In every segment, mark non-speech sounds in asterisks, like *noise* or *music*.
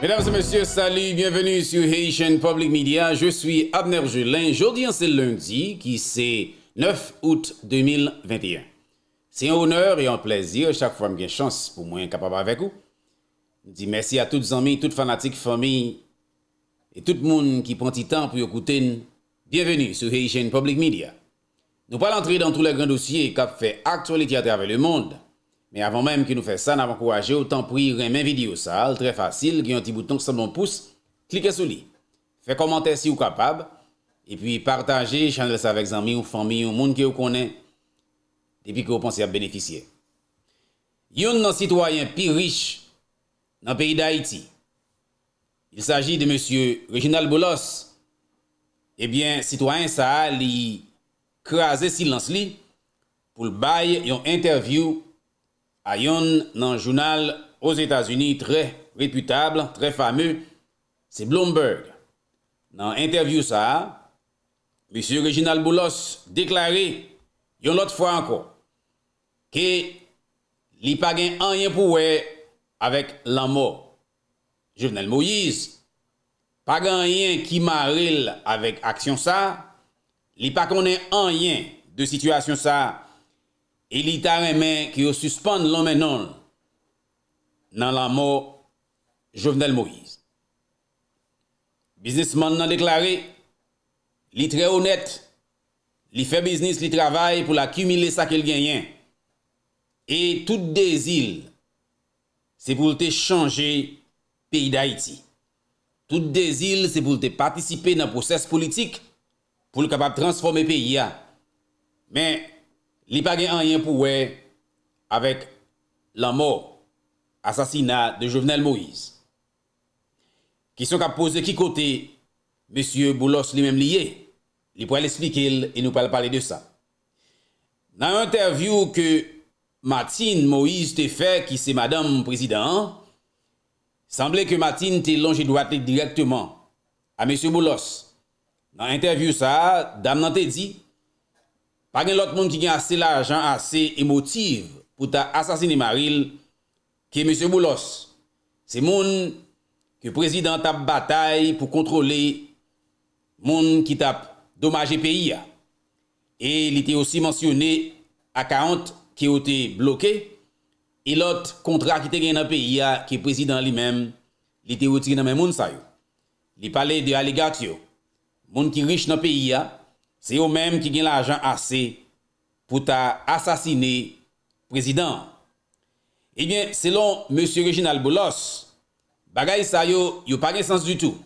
Mesdames et messieurs, salut, bienvenue sur Haitian Public Media. Je suis Abner Julin. Aujourd'hui, hein, c'est lundi, qui c'est 9 août 2021. C'est un honneur et un plaisir, chaque fois que j'ai chance pour moi, hein, capable avec vous. Je dis merci à toutes les amis, toutes les fanatiques, familles et tout le monde qui prend du temps pour écouter. Bienvenue sur Haitian Public Media. Nous pas entrer dans tous les grands dossiers qui fait actualité à travers le monde. Mè avan mèm ki nou fè sa, nan akouraje, ou tan pri re mèm videyo sa, al, tre fasil, gen yon ti bouton ki sa moun pouce, klike sou li. Fè komante si ou kapab, e pi partaje, chanle sa vek zanmi ou fami, ou moun ki ou konen, depi ki ou ponse a beneficye. Yon nan sitwayen pi riche, nan peyi da Haiti, il saji de Monsieur Reginald Boulos, e eh bien, sitwayen sa li krasè silans li, pou l'bay yon interview ayon nan jounal os Etats-Unis, tre reputable, tre fameu, se Bloomberg. Nan interview sa, liseu Reginald Boulos deklare, yon lot fwa anko, ke li pa gen anyen pouwe avèk l'anmo. Jouvenel Moïse, pa gen anyen ki maril avèk aksyon sa, li pa konen anyen de situasyon sa, E li ta remè ki yo suspande lò menon nan la mò Jovenel Moïse. Biznesman nan deklare, li tre honet, li fe biznis, li travay pou la kumile sa kel genyen. E tout de zil se pou lte chanje peyi da iti. Tout de zil se pou lte patisipe nan proses politik pou l kapap transforme peyi ya. Men... li pa gen an yon pouwe avèk lan mor asasina de Jovenel Moïse. Kisyon ka pose ki kote M. Boulos li men liye, li pou al esplike il e nou pal pale de sa. Nan anterview ke Matin Moïse te fè ki se madam prezident, sanble ke Matin te longe dwa te direktman a M. Boulos. Nan anterview sa, dam nan te di, Par gen lot moun ki gen ase l'ajan ase emotiv pou ta asasini maril ke M. Moulos. Se moun ki prezident tap batay pou kontrole moun ki tap domaje peyi ya. E li te osi mensyone akant ki ote bloke. E lot kontra ki te gen nan peyi ya ki prezident li menm li te ote gen nan men moun sayo. Li pale de aligat yo. Moun ki rich nan peyi ya. Se yo mèm ki gen la ajan ase pou ta asasine prezident. Ebyen, selon M. Reginald Boulos, bagay sa yo, yo pa gen sens du tout.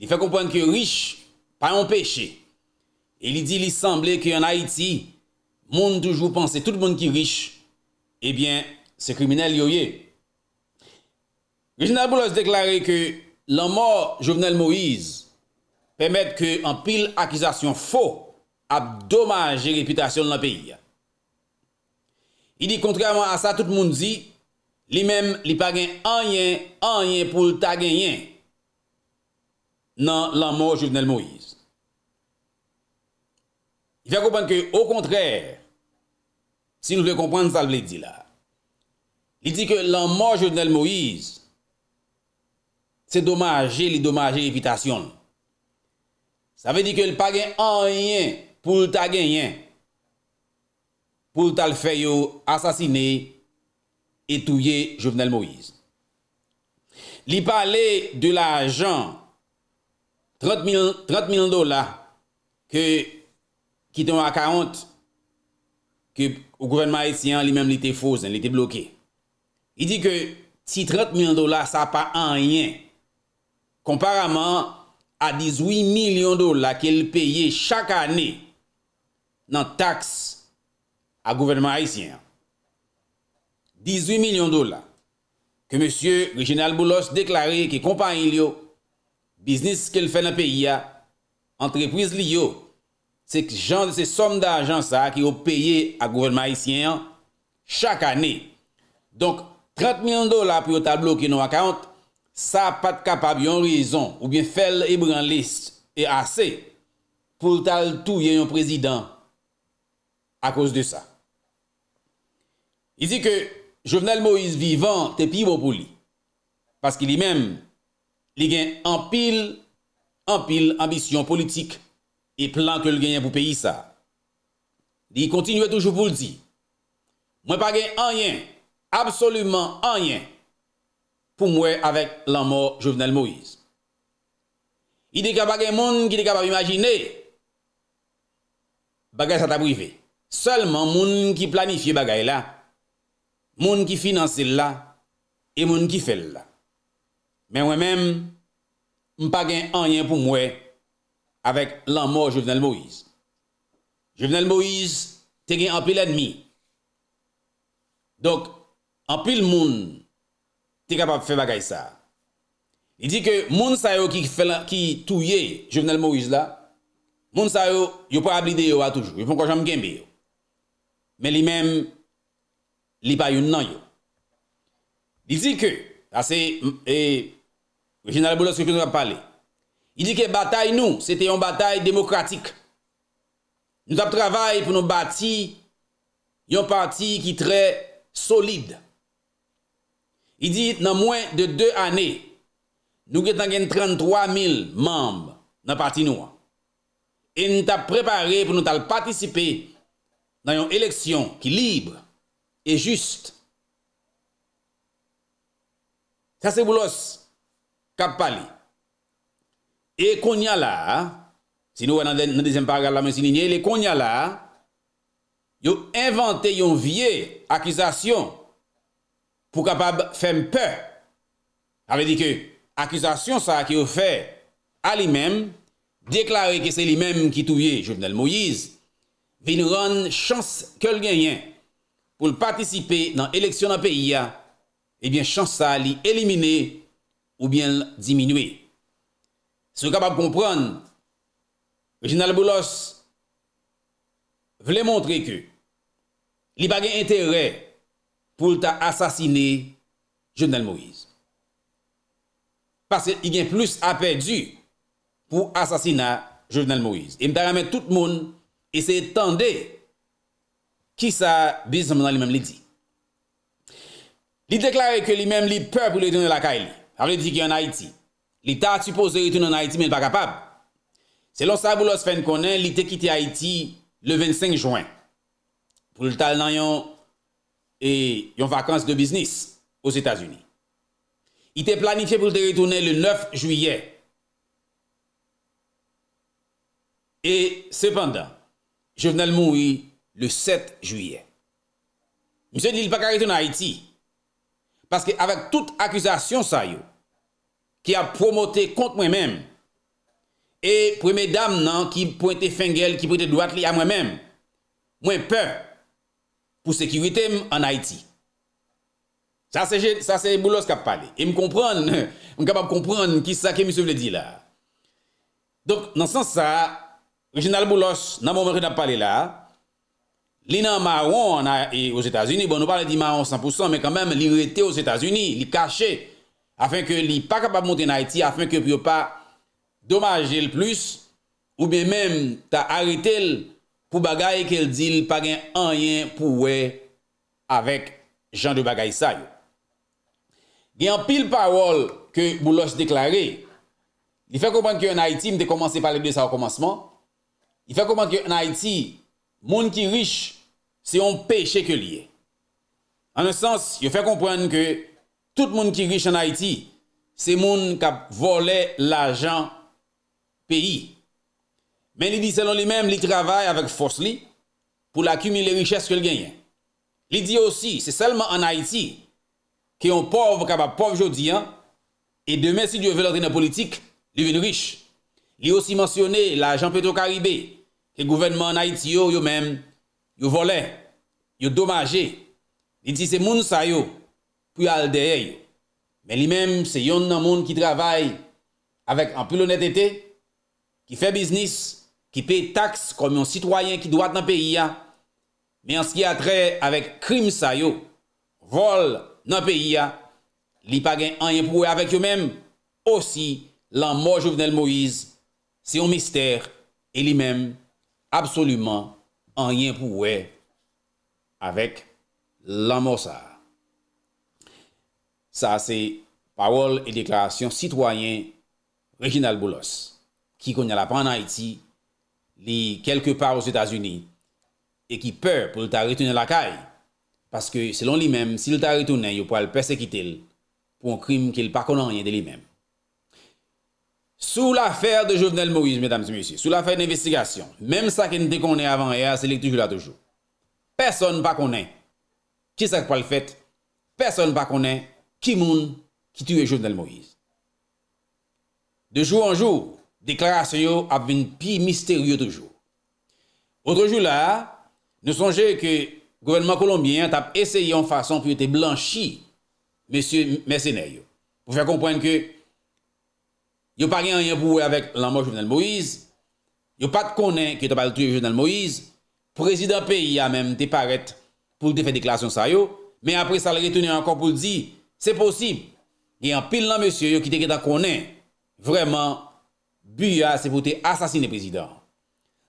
Li fe kompwen ke riche, pa yon peche. E li di li semble ke yon Haiti, moun toujou pense, tout moun ki riche, ebyen, se kriminel yo ye. Reginald Boulos deklare ke la mor Jovenel Moïse, pèmèd kè an pil akizasyon fò ap domaj jerepitasyon nan peyi. I di kontreman a sa, tout moun di, li mèm li pagen anyen, anyen pou l'tagenyen nan lan mò jounel Moïse. I di akopan kè, au kontrè, si nou lè kompran sa l vle di la, li di kè lan mò jounel Moïse se domaje li domaje jerepitasyon nan. Sa ve di ke l pa gen an yen pou l ta gen yen pou l tal feyo asasine etouye Jovenel Moïse. Li pale de la jan 30 mil dola ki ton akarente ki ou gouven ma etiyan li menm li te fouse, li te bloke. Li di ke si 30 mil dola sa pa an yen, kompareman... a 18 milyon dola ke l paye chak ane nan taks a gouvernment haisyen. 18 milyon dola ke Mons. Reginald Boulos deklare ki kompanye li yo, biznis ke l fè nan peyi ya, entrepriz li yo, se som da ajan sa ki yo paye a gouvernment haisyen chak ane. Donk 30 milyon dola pou yo tablo ki nou akant, Sa pat kapab yon rezon oubyen fel e mwen liste e ase pou tal tou yon prezidant a kous de sa. I zi ke Jovenel Moïse vivant te pi wopou li. Paske li menm li gen anpil, anpil ambisyon politik e plan ke li gen yon pou peyi sa. Li kontinuwe toujou pou li di. Mwen pa gen anyen, absoloumen anyen. pou mwè avèk l'anmò Jouvenel Moïse. I dekab akè moun ki dekab ap imajinè, bagay sa tabou yve. Sèlman moun ki planifiye bagay la, moun ki finanse l la, e moun ki fè l la. Mè wè mèm, m'pagè anyen pou mwè, avèk l'anmò Jouvenel Moïse. Jouvenel Moïse, te gen anpil anmi. Dok, anpil moun, te kap ap fe bagay sa. Di di ke moun sa yo ki touye Jovenel Moïse la, moun sa yo yo pou ablide yo a toujou, yo pou kwa jom genbe yo. Men li men, li pa yo nan yo. Di di ke, ase, e, genal boulos ki foun ap pale, di di ke batay nou, se te yon batay demokratik. Nou tap travay pou nou bati yon pati ki tre solide. I di, nan mwen de 2 ane, nou getan gen 33.000 mamb nan pati nou. E nou ta preparé pou nou tal patisipe nan yon eleksyon ki libre e juste. Sa se boulos kap pali. E konya la, si nou an nan den nan dezem paragraf la mwen si ninye, le konya la, yo invante yon vie akizasyon pou kapab fèm pè, avè di ke akusasyon sa ki ou fè a li mèm, deklare ke se li mèm ki touye, Jovenel Moïse, vè yon ron chans ke l genyen pou l patisipe nan eleksyon nan peyi ya, ebyen chans sa li elimine ou byen l diminwe. Se wè kapab kompran, Reginald Boulos vè lè montre ke li bagen enterey pou lta asasine Jouvenel Moïse. Pase y gen plus apè du pou asasina Jouvenel Moïse. E mta ramè tout moun eseye tende ki sa bizan mwenan li mem li di. Li deklarè ke li mem li pep pou li etenon lakay li. Parli di ki yon Haiti. Li ta atupose etenon Haiti men pa kapab. Se lon sa boulos fen konen, li te kite Haiti le 25 Jouen. Pou lta nan yon e yon vakans de biznis ou s'Etats-Unis. I te planifiye pou te retoune le 9 juye. E sepanda, je vnen l'moui le 7 juye. Mse li l'paka retou na Haiti paske avak tout akusasyon sa yo ki a promoté kont mwen mèm e pou mè dam nan ki pointe fengel, ki pointe doat li a mwen mèm. Mwen pep pou sekirite m an Haiti. Sa se boulos kap pale. E m kompran, *laughs* m kapap kompran ki sa ke mi sou vle di la. Donk nan sens sa, jenal boulos, nan m ouveri nap pale la, li nan maron au Etats-Unis, bon nou pale di maron 100%, men kanmèm li rete au Etats-Unis, li kache, afen ke li pa kapap monte en Haiti, afen ke pyo pa domaje l plus, ou be mèm ta harite l pou bagay ke l'dil pa gen anyen pou wè avèk jan de bagay sa yo. Gen pil parol ke mou los deklare, li fè kompwen ke yon Haiti mte komanse pale de sa wakomanseman, li fè kompwen ke yon Haiti moun ki rish se yon pe chè ke liye. An o sens, yo fè kompwen ke tout moun ki rish an Haiti se moun ka vole l'ajan peyi. men li di selon li men li travay avak fos li, pou la kumil le riches ke li genyen. Li di osi, se selman an Haiti, ki yon pov kabap pov jodi an, e demen si di yo velan rena politik, li ven rich. Li osi mensyone la Jean-Petro Karibé, ke gouvenman Haiti yo yo men, yo vole, yo domaje. Li di se moun sa yo, pou al deye yo. Men li men se yon nan moun ki travay, avak an pou l'onetete, ki fe biznis, ki pe tax kom yon sitwayen ki doat nan peyi ya, men ans ki atre avèk krim sa yo, vol nan peyi ya, li pagè an yon pouè avèk yo mèm, osi lan mò Jouvenel Moïse, se yon mister, e li mèm, absolúmen an yon pouè avèk lan mò sa. Sa se, pawol e deklarasyon sitwayen Reginald Boulos, ki kon yon apan nan Haiti, li kelke par ou s'Etats-Unis e ki peur pou l'ta retounen lakay paske selon li mem, si l'ta retounen, yo pou al persekite l pou an krim ki l pa konan yen de li mem. Sou l'afèr de Jovenel Moïse, sou l'afèr d'investigasyon, mèm sa ki n'te konen avan e a, se l'ektikou la toujou. Personne pa konen ki sa pou al fet, personne pa konen ki moun ki tue Jovenel Moïse. De jou an jou, deklarasyon yo ap vin pi misteryou toujou. Otrojou la, nou sonje ke gouvernement kolombien tap eseyon fason pou yote blanchi monsenay yo. Pou fè kompwen ke yo pari an yon bou avèk lanmò jounel Moïse, yo pat konen ki tap altye jounel Moïse, prezident peyi a menm te paret pou te fè deklarasyon sa yo, men apre sa le retene an konpoun di, se posib, yon pil nan monsen yo ki te gèta konen, vreman Buya se pote asasine prezident.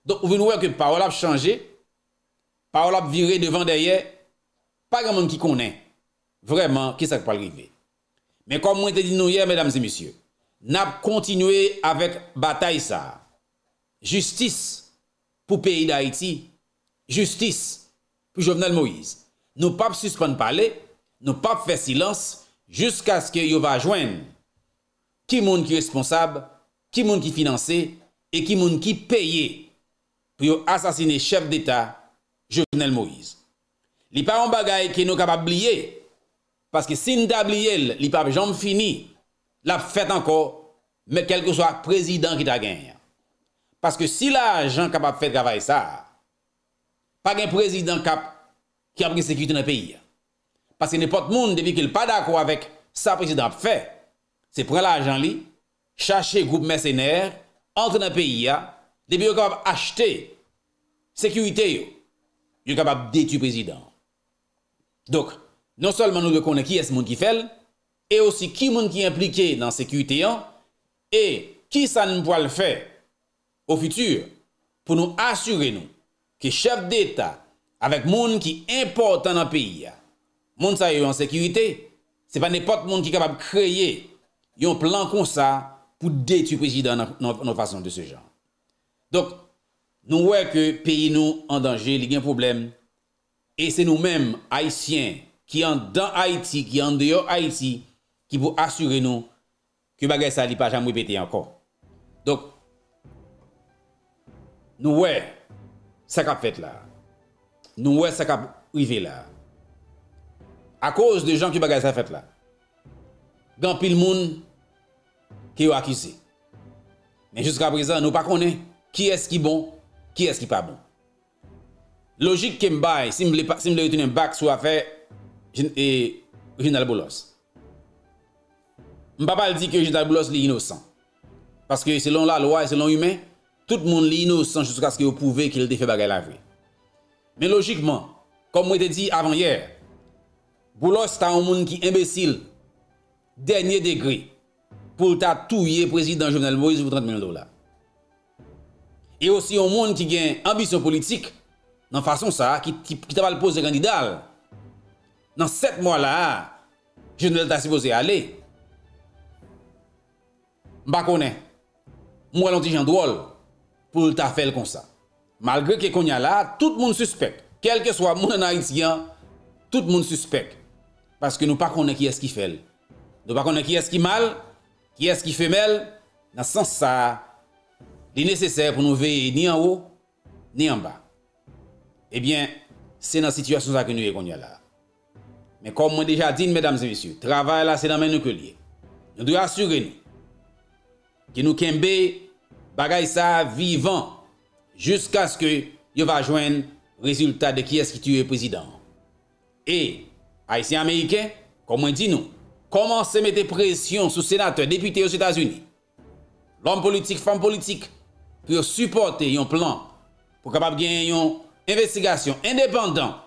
Don, ou voun wè ke parol ap chanje, parol ap vire devan dè yè, pa gen moun ki konen, vreman, ki sak pal rive. Men kom mwen te di nou yè, mèdames et monsye, nap kontinwe avèk batay sa. Justis pou peyi d'Haïti, justis pou Jovenel Moïse. Nou pap suspan pale, nou pap fè silans, jusqu'a skè yo va jwen ki moun ki responsab, ki moun ki responsab, ki moun ki finanse, e ki moun ki peye, pou yo asasine chef d'Etat, Jovenel Moïse. Li pa an bagay ki nou kapab liye, paske sin tab liye li pa jom fini, la fèt anko, met kelke so a prezidant ki ta genye. Paske si la jant kapab fèt kava e sa, pa gen prezidant kap, ki ap gisekite nan peye. Paske ne pot moun debi ki l pa d'akwa vek sa prezidant fèt, se pre la jant li, chache groupe mersenèr antre nan peyi ya, debi yo kapap achte sekurite yo, yo kapap detu prezident. Dok, non solman nou yo konen ki es moun ki fel, e osi ki moun ki implike nan sekurite yo, e ki sa n pou al fè ou futur pou nou asure nou ki chef d'Etat avèk moun ki importan nan peyi ya, moun sa yo yo an sekurite, se pa ne pot moun ki kapap kreye yon plan kon sa pou detu prejidan nan fason de se jan. Dok, nou wè ke peyi nou an danje, li gen problem, e se nou menm Haitien, ki an dan Haiti, ki an deyo Haiti, ki pou asure nou, ki bagay sa li pa jam wibete ankon. Dok, nou wè, sa kap fèt la, nou wè sa kap wive la, a koz de jan ki bagay sa fèt la, gan pil moun, ki yo akuse. Men jiska prezant nou pa konen ki eski bon, ki eski pa bon. Logik ke mbay, e, si m ble retene bak sou afe jenal e, boulos. M pa pal di ke jenal boulos li inosan. Paske selon la loa et selon yumen, tout moun li inosan jiska sk yo pouve ki l de fe bagay la vre. Men logikman, kom m wete di avan yer, boulos ta moun ki imbesil denye degri pou ta touye prezident Jovenel Moise pou 30 milyon dola. E osi yon moun ti gen ambisyon politik, nan fason sa, ki tabal pose kandidal, nan set moun la, Jovenel ta si voze ale, mba konen, moun alon ti jan drol, pou ta fel kon sa. Malgre ke kon ya la, tout moun suspek, kel ke swa moun anay ti gen, tout moun suspek, paske nou pa konen ki eski fel. Nou pa konen ki eski mal, Ki eski femel nan sans sa li neseser pou nou ve ni an ou ni an ba. Ebyen, eh se nan sityasyon sa ke nou e kon yo la. Men kom mwen deja din, medam zemisyou, travay la se nan men nou ke liye. Nou doy asyure ni. Ki nou kembe bagay sa vivan. Jusk aske yo va jwen rezultat de ki eski tu e prezident. E, aisyen ameyiken, kom mwen di nou. koman se mette presyon sou senatè, depité ou s'États-Unis. L'homme politik, fèm politik, pè supportè yon plan pou kapab gen yon investigasyon indépendant.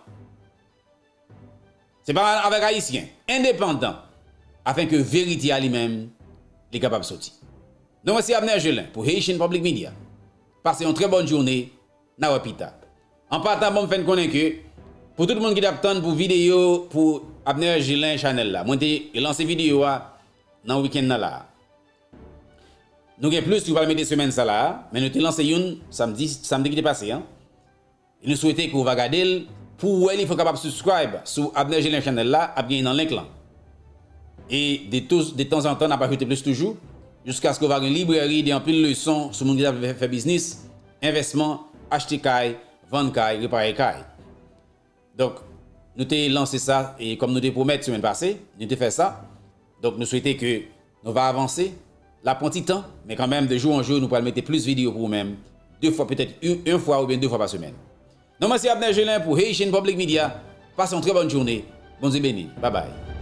Se pa mal avèk haïsyen, indépendant, afèn ke veritya li mèm li kapab soti. Nou mwen si apnen jelè, pou Heishin Public Media, passe yon tre bon jounè na wapitap. An patan pou m fèn konenke, pou tout moun ki dap tante pou video, pou tv, Abner Jelin chanel la. Mwen te lanse videyo la nan wikend nan la. Nou gen plus ki w pal me de semen sa la. Men nou te lanse yon samdi, samdi ki te pase. E nou souwete ki w waga del. Pou wè li fwen kapab subscribe sou Abner Jelin chanel la, abgen nan lenk lan. E de ton zan ton apakote plus toujou. Jouska skou w wak yon libreri de anpil le son sou moun gisa fè biznis. Investment, achete kay, vande kay, repare kay. Donk, Nous avons lancé ça, et comme nous avons promis la semaine passée, nous avons fait ça. Donc nous souhaitons que nous va avancer. L'apprenti temps, mais quand même, de jour en jour, nous pouvons mettre plus de vidéos pour vous-même. Deux fois, peut-être une, fois ou bien deux fois par semaine. Non, merci Abner Gelin pour Haitian Public Media. Passez une très bonne journée. Bonne et béni. Bye bye.